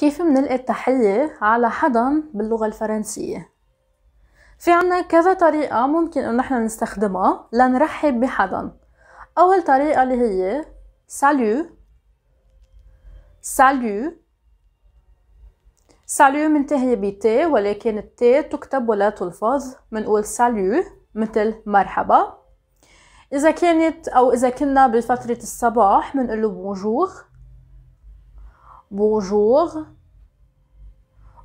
كيف منلقي التحية على حدا باللغة الفرنسية في عنا كذا طريقة ممكن أن نحن نستخدمها لنرحب بحدا اول طريقة اللي هي سالو سالو سالو منتهية بتي ولكن التي تكتب ولا تلفظ منقول سالو مثل مرحبا إذا كانت أو إذا كنا بفترة الصباح منقول بونجور بونجور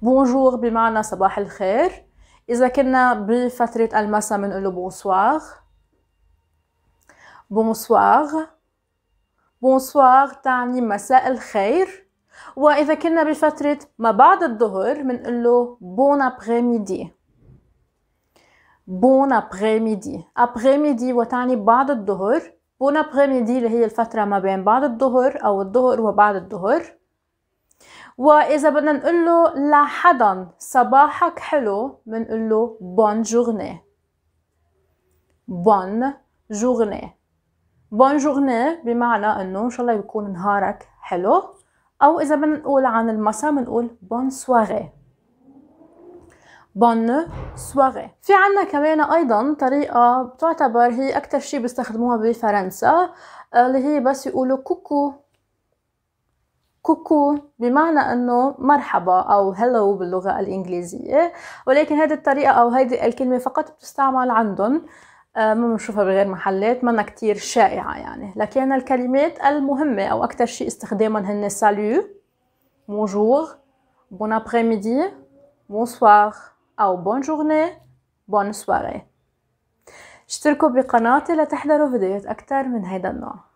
بونجور بمعنى صباح الخير إذا كنا بفترة المساء بنقول له بونسوار بونسوار بونسوار تعني مساء الخير وإذا كنا بفترة ما بعد الظهر بنقول له بون أبغي ميدي بون أبغي ميدي أبغي ميدي وتعني بعد الظهر بون أبغي ميدي اللي هي الفترة ما بين بعد الظهر أو الظهر وبعد الظهر واذا بدنا نقول له لحدا صباحك حلو بنقول له بون جورني بون جورني بون جورني بمعنى انه ان شاء الله يكون نهارك حلو او اذا بدنا نقول عن المساء بنقول بون سواري بون سواري في عنا كمان ايضا طريقه بتعتبر هي اكثر شيء بيستخدموها بفرنسا آه، اللي هي بس يقولوا كوكو كوكو بمعنى انه مرحبا او هلو باللغه الانجليزيه ولكن هذه الطريقه او هذه الكلمه فقط بتستعمل عندهم آه، ما بنشوفها بغير محلات منا كتير شائعة يعني لكن الكلمات المهمة أو أكتر شيء استخداما هن سالو بونجور بون ابري ميدي بونسوار أو بون جورني بون سواري اشتركوا بقناتي لتحضروا فيديوهات أكتر من هيدا النوع